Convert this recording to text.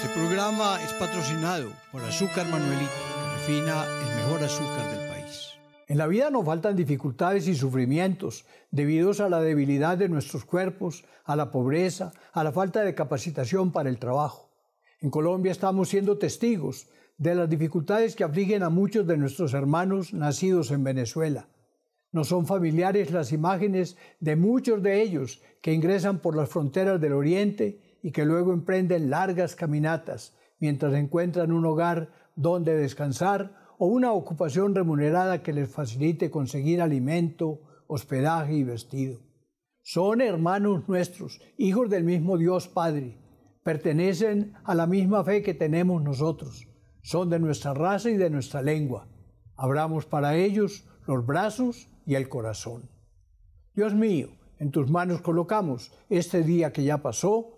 Este programa es patrocinado por Azúcar Manuelito, que refina el mejor azúcar del país. En la vida nos faltan dificultades y sufrimientos debidos a la debilidad de nuestros cuerpos, a la pobreza, a la falta de capacitación para el trabajo. En Colombia estamos siendo testigos de las dificultades que afligen a muchos de nuestros hermanos nacidos en Venezuela. No son familiares las imágenes de muchos de ellos que ingresan por las fronteras del Oriente y que luego emprenden largas caminatas mientras encuentran un hogar donde descansar o una ocupación remunerada que les facilite conseguir alimento, hospedaje y vestido. Son hermanos nuestros, hijos del mismo Dios Padre, pertenecen a la misma fe que tenemos nosotros, son de nuestra raza y de nuestra lengua. Abramos para ellos los brazos y el corazón. Dios mío, en tus manos colocamos este día que ya pasó